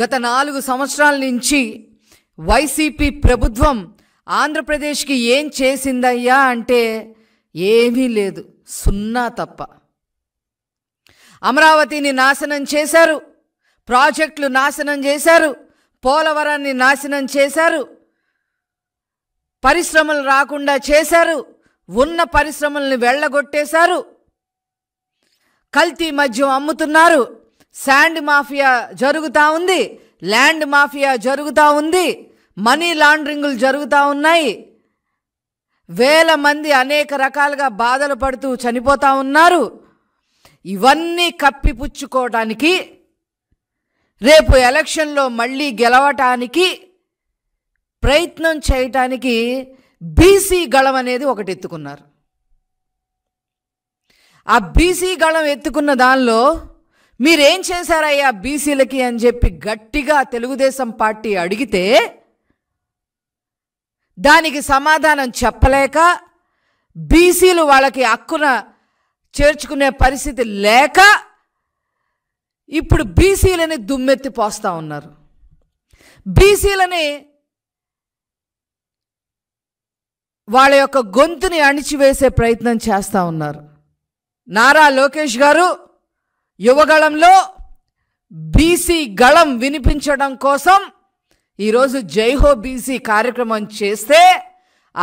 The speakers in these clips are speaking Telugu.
గత నాలుగు సంవత్సరాల నుంచి వైసీపీ ప్రభుత్వం ఆంధ్రప్రదేశ్కి ఏం చేసిందయ్యా అంటే ఏమీ లేదు సున్నా తప్ప అమరావతిని నాశనం చేశారు ప్రాజెక్టులు నాశనం చేశారు పోలవరాన్ని నాశనం చేశారు పరిశ్రమలు రాకుండా చేశారు ఉన్న పరిశ్రమల్ని వెళ్ళగొట్టేశారు కల్తీ మద్యం అమ్ముతున్నారు శాండ్ మాఫియా జరుగుతూ ఉంది ల్యాండ్ మాఫియా జరుగుతూ ఉంది మనీ లాండరింగ్లు జరుగుతూ ఉన్నాయి వేల మంది అనేక రకాలుగా బాధలు పడుతూ చనిపోతూ ఉన్నారు ఇవన్నీ కప్పిపుచ్చుకోవడానికి రేపు ఎలక్షన్లో మళ్ళీ గెలవటానికి ప్రయత్నం చేయటానికి బీసీ గళం అనేది ఒకటి ఎత్తుకున్నారు ఆ బీసీ గళం ఎత్తుకున్న దానిలో మీరేం చేశారయ్యా బీసీలకి అని చెప్పి గట్టిగా తెలుగుదేశం పార్టీ అడిగితే దానికి సమాధానం చెప్పలేక బీసీలు వాళ్ళకి హక్కున చేర్చుకునే పరిస్థితి లేక ఇప్పుడు బీసీలని దుమ్మెత్తి పోస్తూ ఉన్నారు బీసీలని వాళ్ళ యొక్క గొంతుని అణిచివేసే ప్రయత్నం చేస్తూ ఉన్నారు నారా లోకేష్ గారు యువగళంలో బీసీ గళం వినిపించడం కోసం ఈరోజు జైహో బీసీ కార్యక్రమం చేస్తే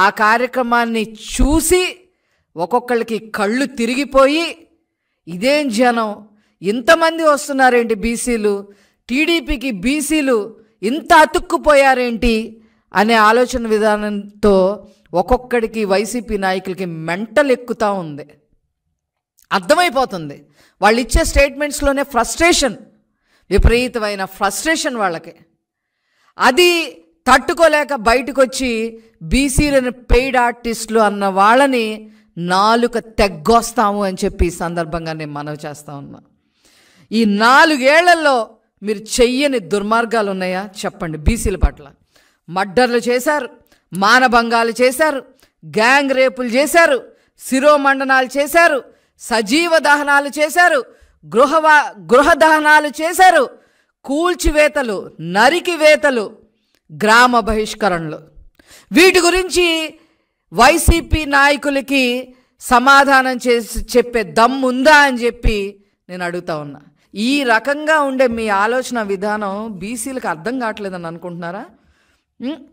ఆ కార్యక్రమాన్ని చూసి ఒక్కొక్కళ్ళకి కళ్ళు తిరిగిపోయి ఇదేం జనం ఇంతమంది వస్తున్నారేంటి బీసీలు టీడీపీకి బీసీలు ఇంత అతుక్కుపోయారేంటి అనే ఆలోచన విధానంతో ఒక్కొక్కడికి వైసీపీ నాయకులకి మెంటలు ఎక్కుతూ ఉంది అర్థమైపోతుంది వాళ్ళు ఇచ్చే స్టేట్మెంట్స్లోనే ఫ్రస్ట్రేషన్ విపరీతమైన ఫ్రస్ట్రేషన్ వాళ్ళకి అది తట్టుకోలేక బయటకు వచ్చి బీసీలను పెయిడ్ ఆర్టిస్టులు అన్న వాళ్ళని నాలుక తెగ్గొస్తాము అని చెప్పి ఈ సందర్భంగా నేను మనవి చేస్తా ఉన్నా ఈ నాలుగేళ్లలో మీరు చెయ్యని దుర్మార్గాలు ఉన్నాయా చెప్పండి బీసీల పట్ల మర్డర్లు చేశారు మానభంగాలు చేశారు గ్యాంగ్ రేపులు చేశారు శిరోమండనాలు చేశారు సజీవ దహనాలు చేశారు గృహ గృహ దహనాలు చేశారు కూల్చివేతలు నరికివేతలు గ్రామ బహిష్కరణలు వీటి గురించి వైసీపీ నాయకులకి సమాధానం చేసి చెప్పే దమ్ ఉందా అని చెప్పి నేను అడుగుతా ఉన్నా ఈ రకంగా ఉండే మీ ఆలోచన విధానం బీసీలకు అర్థం కావట్లేదని అనుకుంటున్నారా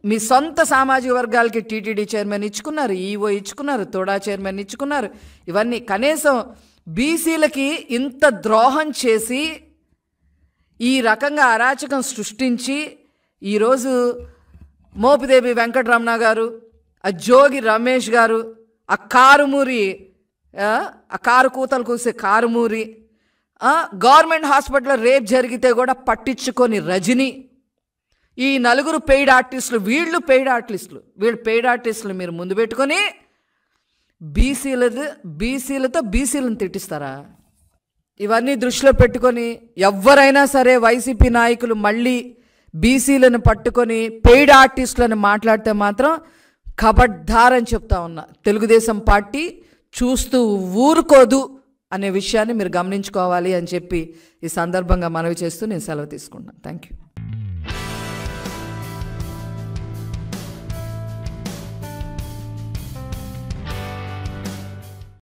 మీ సొంత సామాజిక వర్గాలకి టీటీడీ చైర్మన్ ఇచ్చుకున్నారు ఈఓ ఇచ్చుకున్నారు తోడా చైర్మన్ ఇచ్చుకున్నారు ఇవన్నీ కనీసం బీసీలకి ఇంత ద్రోహం చేసి ఈ రకంగా అరాచకం సృష్టించి ఈరోజు మోపిదేవి వెంకటరమణ గారు ఆ జోగి రమేష్ గారు ఆ కారుమూరి ఆ కారు కూతలు కూసే కారుమూరి గవర్నమెంట్ హాస్పిటల్లో రేప్ జరిగితే కూడా పట్టించుకొని రజనీ ఈ నలుగురు పెయిడ్ ఆర్టిస్టులు వీళ్ళు పెయిడ్ ఆర్టిస్టులు వీళ్ళు పెయిడ్ ఆర్టిస్టులు మీరు ముందు పెట్టుకొని బీసీలది బీసీలతో బీసీలను తిట్టిస్తారా ఇవన్నీ దృష్టిలో పెట్టుకొని ఎవరైనా సరే వైసీపీ నాయకులు మళ్ళీ బీసీలను పట్టుకొని పెయిడ్ ఆర్టిస్టులను మాట్లాడితే మాత్రం కబడ్దార్ అని చెప్తా ఉన్నా తెలుగుదేశం పార్టీ చూస్తూ ఊరుకోదు అనే విషయాన్ని మీరు గమనించుకోవాలి అని చెప్పి ఈ సందర్భంగా మనవి చేస్తూ నేను సెలవు తీసుకున్నాను థ్యాంక్ యూ